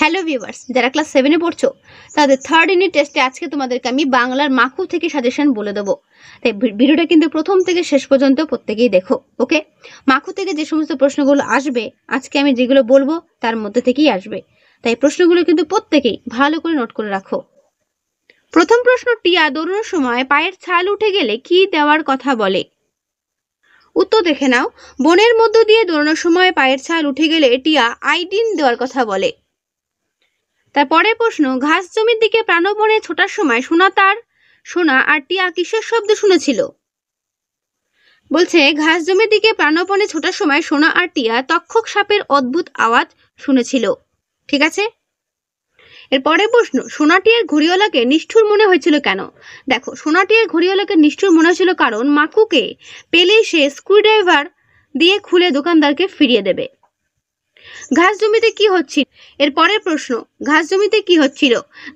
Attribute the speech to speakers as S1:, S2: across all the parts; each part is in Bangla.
S1: হ্যালো ভিউয়ার্স যারা ক্লাস সেভেনে পড়ছো তাদের থার্ড ইউনিট টেস্টে আজকে তোমাদেরকে আমি বাংলার মাকু থেকে সাজেশন বলে দেবো তাই ভিডিওটা কিন্তু প্রথম থেকে শেষ পর্যন্ত প্রত্যেকেই দেখো ওকে মাকু থেকে যে সমস্ত প্রশ্নগুলো আসবে আজকে আমি যেগুলো বলবো তার মধ্যে থেকেই আসবে তাই প্রশ্নগুলো কিন্তু প্রত্যেকেই ভালো করে নোট করে রাখো প্রথম প্রশ্ন টিয়া দৌড়ানোর সময় পায়ের ছাল উঠে গেলে কি দেওয়ার কথা বলে উত্তর দেখে নাও বনের মধ্য দিয়ে দৌড়ানোর সময় পায়ের ছাল উঠে গেলে টিয়া আইডিন দেওয়ার কথা বলে তার পরের প্রশ্ন ঘাস জমির দিকে প্রাণপণে ছোটার সময় সোনা তার সোনা আর টিয়া কিসের শব্দ শুনেছিল বলছে ঘাস জমির দিকে প্রাণপণে ছোটার সময় সোনা আর টিয়া তক্ষক সাপের অদ্ভুত আওয়াজ শুনেছিল ঠিক আছে এর পরের প্রশ্ন সোনাটিয়ার ঘড়িওয়ালাকে নিষ্ঠুর মনে হয়েছিল কেন দেখো সোনাটিয়ার ঘড়িওয়ালাকে নিষ্ঠুর মনে হয়েছিল কারণ মাকুকে পেলেই সে স্ক্রুড্রাইভার দিয়ে খুলে দোকানদারকে ফিরিয়ে দেবে ঘাস জমিতে কি হচ্ছিল এর পরের প্রশ্ন ঘাস জমিতে কি হচ্ছিল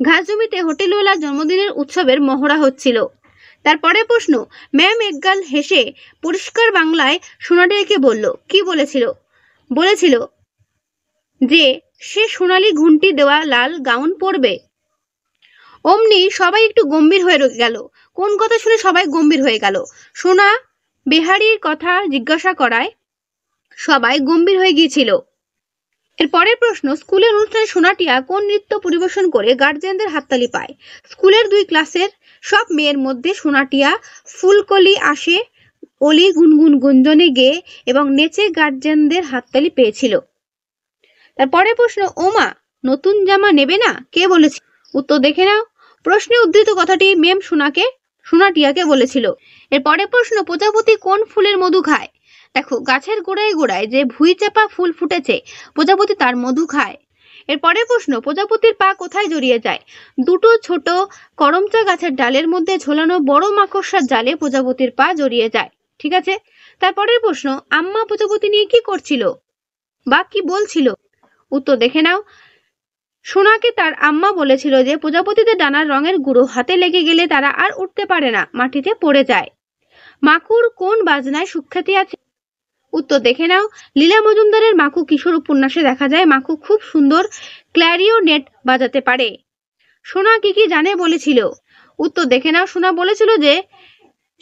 S1: ঘাস জমিতে হোটেলওয়ালা জন্মদিনের উৎসবের মহড়া হচ্ছিল তারপরে প্রশ্ন ম্যাম একগাল হেসে পরিষ্কার বাংলায় সোনালিকে বলল কি বলেছিল বলেছিল যে সে সোনালি ঘুমটি দেওয়া লাল গাউন পরবে অমনি সবাই একটু গম্ভীর হয়ে গেল কোন কথা শুনে সবাই গম্ভীর হয়ে গেল সোনা বেহারির কথা জিজ্ঞাসা করায় সবাই গম্ভীর হয়ে গিয়েছিল এর পরের প্রশ্ন স্কুলের অনুষ্ঠানে সোনাটিয়া কোন নৃত্য পরিবেশন করে গার্জিয়ানদের হাততালি পায় স্কুলের দুই ক্লাসের সব মেয়ের মধ্যে সোনাটিয়া ফুলকলি আসে অলি গুনগুন গুঞ্জনে গেয়ে এবং নেচে গার্জিয়ানদের হাততালি পেয়েছিল তার পরের প্রশ্ন ওমা নতুন জামা নেবে না কে বলেছে উত্তর দেখে নাও প্রশ্নে উদ্ধৃত কথাটি মেম সোনাকে সোনাটিয়াকে বলেছিল এর পরের প্রশ্ন প্রজাপতি কোন ফুলের মধু খায় দেখো গাছের গোড়ায় গোড়ায় যে ভুঁই চাপা ফুল ফুটেছে প্রজাপতি তার মধু খায় এর পরের প্রশ্ন প্রজাপতির পা কোথায় জড়িয়ে যায় দুটো ছোট করমচা গাছের ডালের মধ্যে ঝোলানো বড় মাকড়সার জালে প্রজাপতির পা জড়িয়ে যায় ঠিক আছে তারপরের প্রশ্ন আম্মা প্রজাপতি নিয়ে কি করছিল বা কি বলছিল উত্তর দেখে নাও সোনাকে তার আম্মা বলেছিল যে প্রজাপতিদের ডানার রঙের গুঁড়ো হাতে লেগে গেলে তারা আর উঠতে পারে না মাটিতে পড়ে যায় মাকুর কোন বাজনায় সুখ্যাতি আছে উত্তর দেখে নাও লীলা মজুমদারের মাকু কিশোর উপন্যাসে দেখা যায় মাকু খুব সুন্দর নেট বাজাতে পারে সোনা কি কি জানে বলেছিল উত্তর দেখে নাও সোনা বলেছিল যে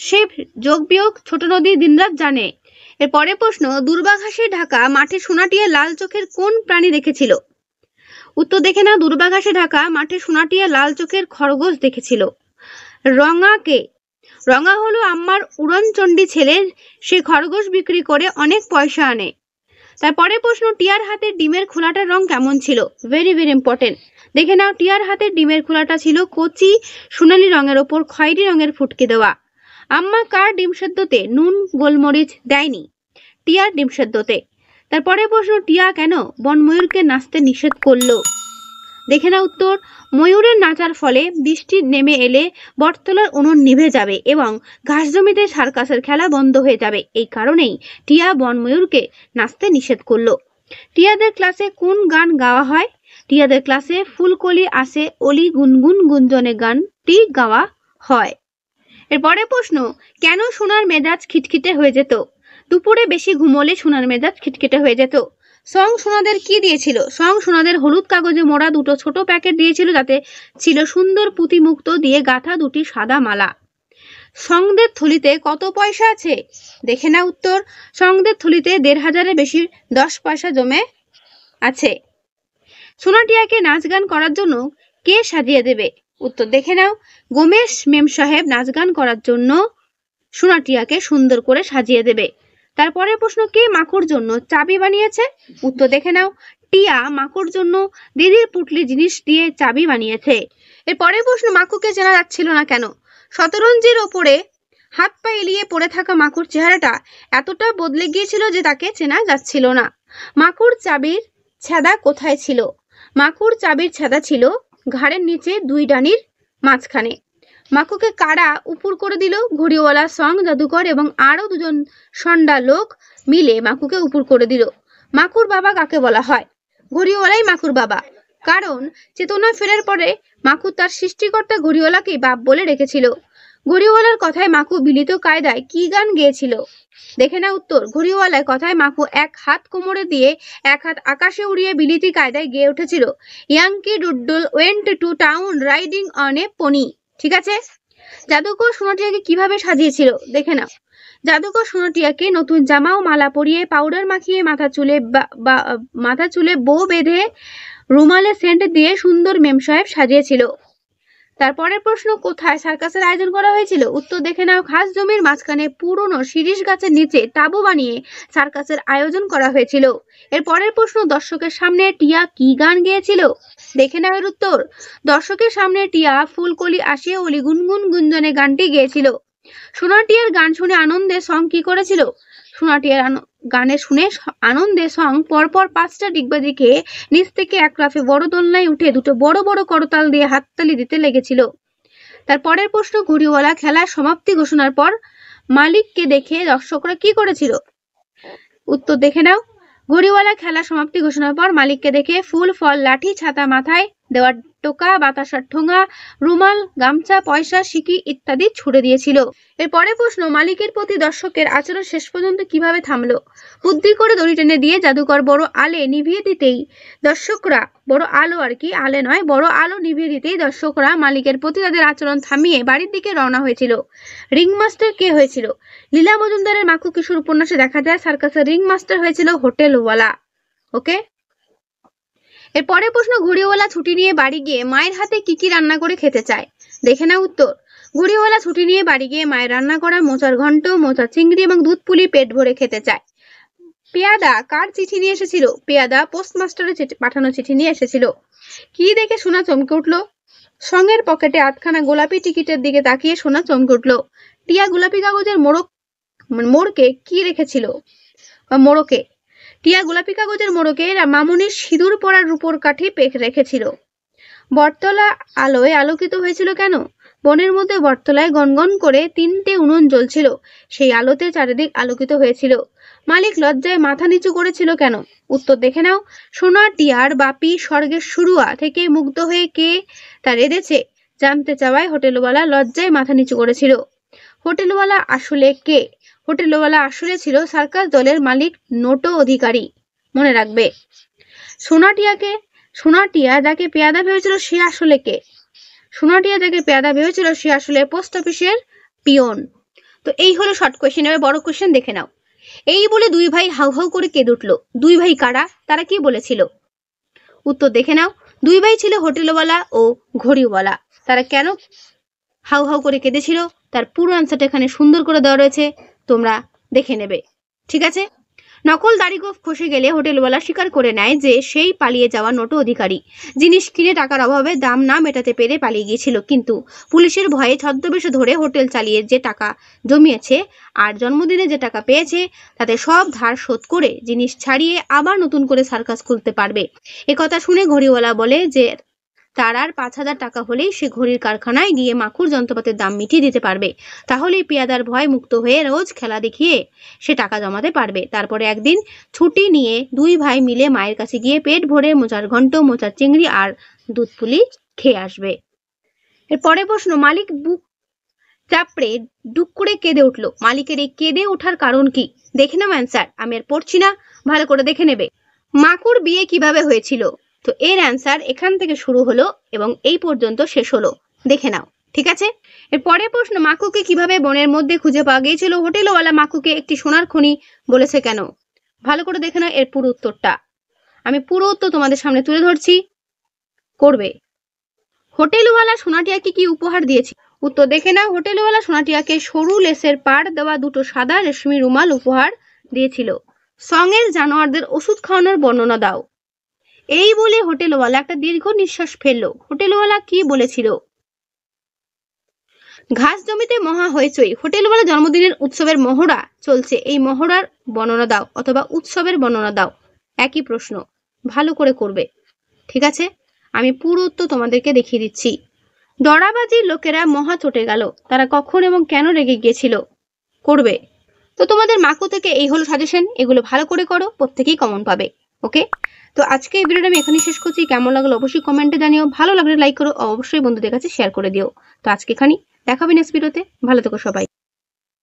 S1: সে যোগ বিয়োগ ছোট নদী দিনরাত জানে এর পরে প্রশ্ন দুর্বাঘাসে ঢাকা মাঠে সোনাটিয়া লাল চোখের কোন প্রাণী দেখেছিল উত্তর দেখে নাও দুর্বাঘাসে ঢাকা মাঠে সোনাটিয়া লাল চোখের খরগোশ দেখেছিল রঙাকে রঙা হলো আম্মার উড়নচণ্ডী ছেলের সে খরগোশ বিক্রি করে অনেক পয়সা আনে তারপরে প্রশ্ন টিয়ার হাতের ডিমের খোলাটার রং কেমন ছিল ভেরি ভেরি ইম্পর্টেন্ট দেখে নাও টিয়ার হাতের ডিমের খোলাটা ছিল কচি সোনালি রঙের ওপর খয়েরি রঙের ফুটকে দেওয়া আম্মা কার ডিম সেদ্ধতে নুন গোলমরিচ দেয়নি টিয়ার ডিম সেদ্ধতে তারপরে প্রশ্ন টিয়া কেন বনময়ূরকে নাচতে নিষেধ করলো দেখে না উত্তর ময়ূরের নাচার ফলে বৃষ্টি নেমে এলে বটতলার উনুন নিভে যাবে এবং ঘাস জমিতে সার্কাসের খেলা বন্ধ হয়ে যাবে এই কারণেই টিয়া বনময়ূরকে নাচতে নিষেধ করলো টিয়াদের ক্লাসে কোন গান গাওয়া হয় টিয়াদের ক্লাসে ফুলকলি আসে অলি গুনগুন গুঞ্জনে গানটি গাওয়া হয় এরপরে প্রশ্ন কেন সোনার মেজাজ খিটখিটে হয়ে যেত দুপুরে বেশি ঘুমোলে সোনার মেজাজ খিটখিটে হয়ে যেত সং সোনাদের কি দিয়েছিল সং সোনাদের হলুদ কাগজে মোড়া দুটো ছোট প্যাকেট দিয়েছিল যাতে ছিল সুন্দর পুঁতিমুক্ত দিয়ে গাঁথা দুটি সাদা মালা সংদের থলিতে কত পয়সা আছে দেখে না উত্তর সংদের থলিতে দেড় হাজারের বেশি দশ পয়সা জমে আছে সোনাটিয়াকে নাচ গান করার জন্য কে সাজিয়ে দেবে উত্তর দেখে নাও গোমেশ মেম সাহেব নাচ গান করার জন্য সোনাটিয়াকে সুন্দর করে সাজিয়ে দেবে তারপরের প্রশ্ন কে মাকুর জন্য চাবি বানিয়েছে উত্তর দেখে নাও টিয়া মাকুর জন্য দিদির পুটলি জিনিস দিয়ে চাবি বানিয়েছে এর পরের প্রশ্ন মাকুকে চেনা যাচ্ছিল না কেন শতরঞ্জির ওপরে হাত পা এলিয়ে পড়ে থাকা মাকুর চেহারাটা এতটা বদলে গিয়েছিল যে তাকে চেনা যাচ্ছিল না মাকুর চাবির ছেদা কোথায় ছিল মাকুর চাবির ছেদা ছিল ঘাড়ের নিচে দুই ডানির মাঝখানে মাকুকে কারা উপুর করে দিল ঘড়িওয়ালা সং জাদুকর এবং আরও দুজন সন্ডা লোক মিলে মাকুকে উপুর করে দিল মাকুর বাবা কাকে বলা হয় ঘড়িওয়ালাই মাকুর বাবা কারণ চেতনা ফেরার পরে মাকু তার সৃষ্টিকর্তা ঘড়িওয়ালাকে বাপ বলে রেখেছিল ঘড়িওয়ালার কথায় মাকু বিলিত কায়দায় কি গান গেয়েছিল দেখে না উত্তর ঘড়িওয়ালার কথায় মাকু এক হাত কোমরে দিয়ে এক হাত আকাশে উড়িয়ে বিলিতি কায়দায় গেয়ে উঠেছিল Yankee doodle went to town riding on a pony ঠিক আছে জাদুকর সোনাটিয়াকে কিভাবে সাজিয়েছিল দেখে নাও জাদুকর সোনাটিয়াকে নতুন জামা ও মালা পরিয়ে পাউডার মাখিয়ে মাথা চুলে মাথা চুলে বো বেঁধে রুমালে সেন্ট দিয়ে সুন্দর মেম সাহেব সাজিয়েছিল তারপরের প্রশ্ন কোথায় সার্কাসের আয়োজন করা হয়েছিল উত্তর দেখে নাও খাস জমির মাঝখানে পুরনো শিরিষ গাছের নিচে তাঁবু বানিয়ে সার্কাসের আয়োজন করা হয়েছিল এর পরের প্রশ্ন দর্শকের সামনে টিয়া কি গান গেয়েছিল দেখে নাও এর উত্তর দর্শকের সামনে টিয়া ফুলকলি আসিয়া অলি গুনগুন গুঞ্জনে গানটি গেয়েছিল টিয়ার গান শুনে আনন্দে সং কি করেছিল সোনাটিয়ার গানে শুনে আনন্দে সং পরপর পাঁচটা ডিগবা দিকে নিচ থেকে এক রাফে বড় দোলনায় উঠে দুটো বড় বড় করতাল দিয়ে হাততালি দিতে লেগেছিল তার পরের প্রশ্ন ঘুড়িওয়ালা খেলার সমাপ্তি ঘোষণার পর মালিককে দেখে দর্শকরা কি করেছিল উত্তর দেখে নাও ঘড়িওয়ালা খেলা সমাপ্তি ঘোষণার পর মালিককে দেখে ফুল ফল লাঠি ছাতা মাথায় দেওয়ার টোকা বাতাসার ঠোঙা রুমাল গামছা পয়সা সিকি ইত্যাদি ছুড়ে দিয়েছিল এরপরে প্রশ্ন মালিকের প্রতি দর্শকের আচরণ শেষ পর্যন্ত কিভাবে থামলো বুদ্ধি করে দড়ি টেনে দিয়ে জাদুকর বড় আলে নিভিয়ে দিতেই দর্শকরা বড় আলো আর কি আলে নয় বড় আলো নিভিয়ে দিতেই দর্শকরা মালিকের প্রতি তাদের আচরণ থামিয়ে বাড়ির দিকে রওনা হয়েছিল রিং মাস্টার কে হয়েছিল লীলা মজুমদারের মাকু কিশোর উপন্যাসে দেখা যায় সার্কাসের রিং মাস্টার হয়েছিল হোটেলওয়ালা ওকে এর পরের প্রশ্ন ঘুড়িওয়ালা ছুটি নিয়ে বাড়ি গিয়ে মায়ের হাতে কি কি রান্না করে খেতে চায় দেখে না উত্তর ঘুড়িওয়ালা ছুটি নিয়ে বাড়ি গিয়ে মায়ের রান্না করা মোচার ঘন্ট মোচা চিংড়ি এবং দুধ পুলি পেট ভরে খেতে চায় পেয়াদা কার চিঠি নিয়ে এসেছিল পেয়াদা পোস্টমাস্টারের পাঠানো চিঠি নিয়ে এসেছিল কি দেখে সোনা চমকে উঠল সঙ্গের পকেটে আটখানা গোলাপি টিকিটের দিকে তাকিয়ে সোনা চমকে উঠল টিয়া গোলাপি কাগজের মোড়ক মোড়কে কি রেখেছিল মোড়কে টিয়া গোলাপি কাগজের মোড়কে মামুনির সিঁদুর পরার রূপর কাঠি পেক রেখেছিল বটতলা আলোয় আলোকিত হয়েছিল কেন বনের মধ্যে বটতলায় গনগন করে তিনটে উনুন জ্বলছিল সেই আলোতে চারিদিক আলোকিত হয়েছিল মালিক লজ্জায় মাথা নিচু করেছিল কেন উত্তর দেখে নাও সোনা টিয়ার বাপি স্বর্গের শুরুয়া থেকে মুগ্ধ হয়ে কে তা রেঁধেছে জানতে চাওয়ায় হোটেলওয়ালা লজ্জায় মাথা নিচু করেছিল হোটেলওয়ালা আসলে কে হোটেলওয়ালা আসলে ছিল সার্কাস দলের মালিক নোটো অধিকারী মনে রাখবে সোনাটিয়াকে সোনাটিয়া যাকে পেয়াদা ভেবেছিল সে আসলে কে সোনাটিয়া যাকে পেয়াদা ভেবেছিল সে আসলে পোস্ট অফিসের পিয়ন তো এই হলো শর্ট কোয়েশ্চেন এবার বড় কোয়েশ্চেন দেখে নাও এই বলে দুই ভাই হাউ হাউ করে কেঁদে উঠল দুই ভাই কারা তারা কি বলেছিল উত্তর দেখে নাও দুই ভাই ছিল হোটেলওয়ালা ও ঘড়িওয়ালা তারা কেন হাউ হাউ করে কেঁদেছিল তার পুরো আনসারটা এখানে সুন্দর করে দেওয়া রয়েছে তোমরা দেখে নেবে ঠিক আছে নকল দাড়িগোফ খসে গেলে হোটেলওয়ালা স্বীকার করে নেয় যে সেই পালিয়ে যাওয়া নোটো অধিকারী জিনিস কিনে টাকার অভাবে দাম না মেটাতে পেরে পালিয়ে গিয়েছিল কিন্তু পুলিশের ভয়ে ছদ্মবেশ ধরে হোটেল চালিয়ে যে টাকা জমিয়েছে আর জন্মদিনে যে টাকা পেয়েছে তাতে সব ধার শোধ করে জিনিস ছাড়িয়ে আবার নতুন করে সার্কাস খুলতে পারবে একথা শুনে ঘড়িওয়ালা বলে যে তার আর পাঁচ হাজার টাকা হলেই সে ঘড়ির কারখানায় গিয়ে মাখুর যন্ত্রপাতির দাম মিটিয়ে দিতে পারবে তাহলেই পেয়াদার ভয় মুক্ত হয়ে রোজ খেলা দেখিয়ে সে টাকা জমাতে পারবে তারপরে একদিন ছুটি নিয়ে দুই ভাই মিলে মায়ের কাছে গিয়ে পেট ভরে মোচার ঘন্ট মোচার চিংড়ি আর দুধ পুলি খেয়ে আসবে এর পরে প্রশ্ন মালিক বুক চাপড়ে ডুক করে কেঁদে উঠল মালিকের এই কেঁদে ওঠার কারণ কি দেখে নাও অ্যান্সার আমি আর পড়ছি না ভালো করে দেখে নেবে মাকুর বিয়ে কিভাবে হয়েছিল তো এর অ্যান্সার এখান থেকে শুরু হলো এবং এই পর্যন্ত শেষ হলো দেখে নাও ঠিক আছে এর পরের প্রশ্ন মাকুকে কিভাবে বনের মধ্যে খুঁজে পাওয়া গিয়েছিল হোটেলওয়ালা মাকুকে একটি সোনার খনি বলেছে কেন ভালো করে দেখে নাও এর পুরো উত্তরটা আমি পুরো উত্তর তোমাদের সামনে তুলে ধরছি করবে হোটেলওয়ালা সোনাটিয়াকে কি উপহার দিয়েছি উত্তর দেখে নাও হোটেলওয়ালা সোনাটিয়াকে সরু লেসের পাড় দেওয়া দুটো সাদা রেশমি রুমাল উপহার দিয়েছিল সঙের জানোয়ারদের ওষুধ খাওয়ানোর বর্ণনা দাও এই বলে হোটেলওয়ালা একটা দীর্ঘ নিঃশ্বাস ফেললো হোটেলওয়ালা কি বলেছিল ঘাস জমিতে মহা হইচই হোটেলওয়ালা জন্মদিনের উৎসবের মহড়া চলছে এই মহড়ার বর্ণনা দাও অথবা উৎসবের বর্ণনা দাও একই প্রশ্ন ভালো করে করবে ঠিক আছে আমি পুরো উত্তর তোমাদেরকে দেখিয়ে দিচ্ছি দড়াবাজির লোকেরা মহা চটে গেল তারা কখন এবং কেন রেগে গিয়েছিল করবে তো তোমাদের মাকো থেকে এই হলো সাজেশন এগুলো ভালো করে করো প্রত্যেকেই কমন পাবে ওকে তো আজকে এই ভিডিওটা আমি এখানে শেষ করছি কেমন লাগলো অবশ্যই কমেন্টে জানিও ভালো লাগলে লাইক করো অবশ্যই বন্ধুদের কাছে শেয়ার করে দিও তো আজকে এখানে দেখাবি নেক্সট ভিডিওতে ভালো থেকো সবাই